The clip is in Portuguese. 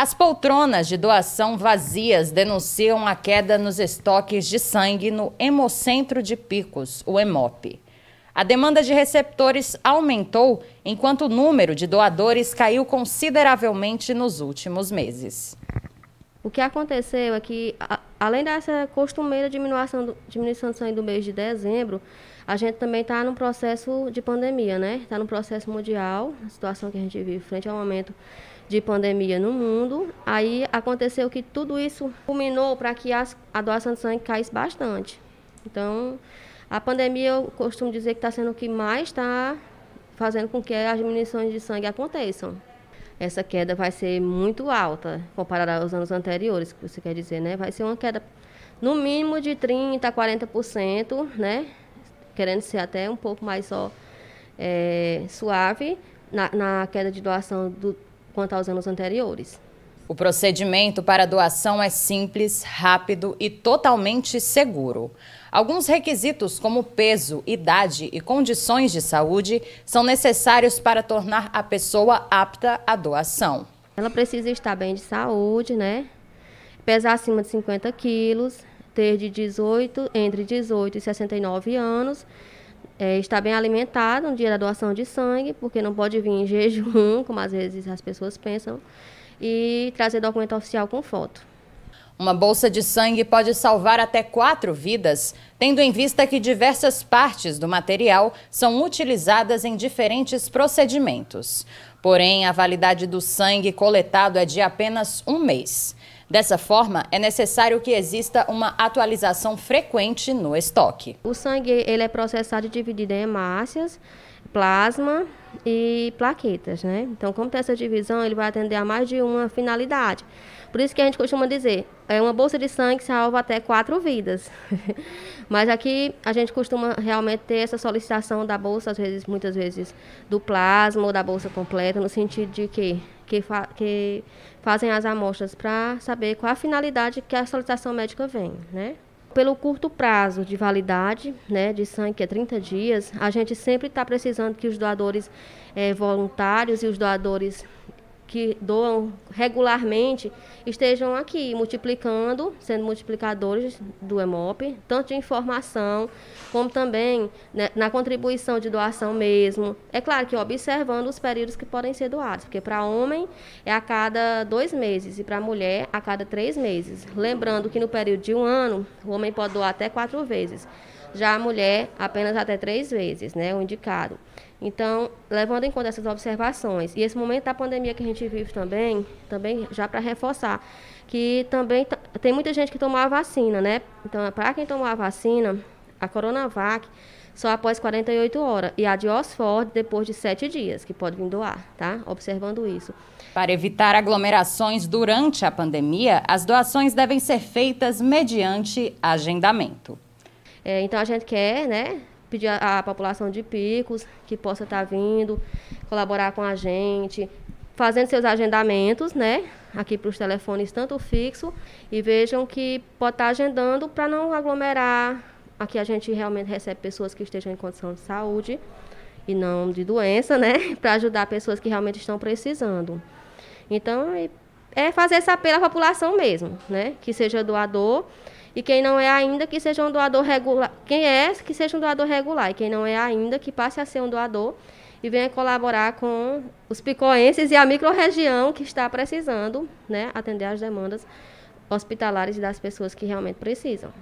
As poltronas de doação vazias denunciam a queda nos estoques de sangue no Hemocentro de Picos, o EMOP. A demanda de receptores aumentou, enquanto o número de doadores caiu consideravelmente nos últimos meses. O que aconteceu é que, além dessa costumeira diminuição do, diminuição do sangue do mês de dezembro, a gente também está num processo de pandemia, né? Está num processo mundial, a situação que a gente vive frente ao momento de pandemia no mundo. Aí aconteceu que tudo isso culminou para que as, a doação de sangue caísse bastante. Então, a pandemia eu costumo dizer que está sendo o que mais está fazendo com que as diminuições de sangue aconteçam. Essa queda vai ser muito alta comparada aos anos anteriores, que você quer dizer, né? Vai ser uma queda no mínimo de 30% a 40%, né? Querendo ser até um pouco mais só é, suave na, na queda de doação do, quanto aos anos anteriores. O procedimento para doação é simples, rápido e totalmente seguro. Alguns requisitos, como peso, idade e condições de saúde, são necessários para tornar a pessoa apta à doação. Ela precisa estar bem de saúde, né? Pesar acima de 50 quilos, ter de 18, entre 18 e 69 anos é, estar bem alimentado no dia da doação de sangue, porque não pode vir em jejum, como às vezes as pessoas pensam, e trazer documento oficial com foto. Uma bolsa de sangue pode salvar até quatro vidas, tendo em vista que diversas partes do material são utilizadas em diferentes procedimentos. Porém, a validade do sangue coletado é de apenas um mês. Dessa forma, é necessário que exista uma atualização frequente no estoque. O sangue ele é processado e dividido em hemácias, plasma e plaquetas, né? Então, como tem essa divisão, ele vai atender a mais de uma finalidade. Por isso que a gente costuma dizer, é uma bolsa de sangue salva até quatro vidas. Mas aqui a gente costuma realmente ter essa solicitação da bolsa, às vezes, muitas vezes, do plasma ou da bolsa completa, no sentido de que que, fa que fazem as amostras para saber qual a finalidade que a solicitação médica vem, né? Pelo curto prazo de validade né, de sangue, que é 30 dias, a gente sempre está precisando que os doadores é, voluntários e os doadores que doam regularmente estejam aqui multiplicando, sendo multiplicadores do EMOP, tanto de informação como também né, na contribuição de doação mesmo. É claro que observando os períodos que podem ser doados, porque para homem é a cada dois meses e para mulher a cada três meses. Lembrando que no período de um ano o homem pode doar até quatro vezes já a mulher apenas até três vezes, né, o indicado. Então, levando em conta essas observações e esse momento da pandemia que a gente vive também, também já para reforçar, que também tem muita gente que tomou a vacina, né? Então, é para quem tomou a vacina, a Coronavac só após 48 horas e a de Oxford depois de 7 dias, que pode vir doar, tá? Observando isso. Para evitar aglomerações durante a pandemia, as doações devem ser feitas mediante agendamento. É, então a gente quer, né, pedir à população de Picos que possa estar tá vindo, colaborar com a gente, fazendo seus agendamentos, né, aqui para os telefones tanto fixo e vejam que pode estar tá agendando para não aglomerar. Aqui a gente realmente recebe pessoas que estejam em condição de saúde e não de doença, né, para ajudar pessoas que realmente estão precisando. Então, é, é fazer esse apelo à população mesmo, né, que seja doador e quem não é ainda que seja um doador regular, quem é que seja um doador regular e quem não é ainda que passe a ser um doador e venha colaborar com os picoenses e a microrregião que está precisando, né, atender às demandas hospitalares das pessoas que realmente precisam.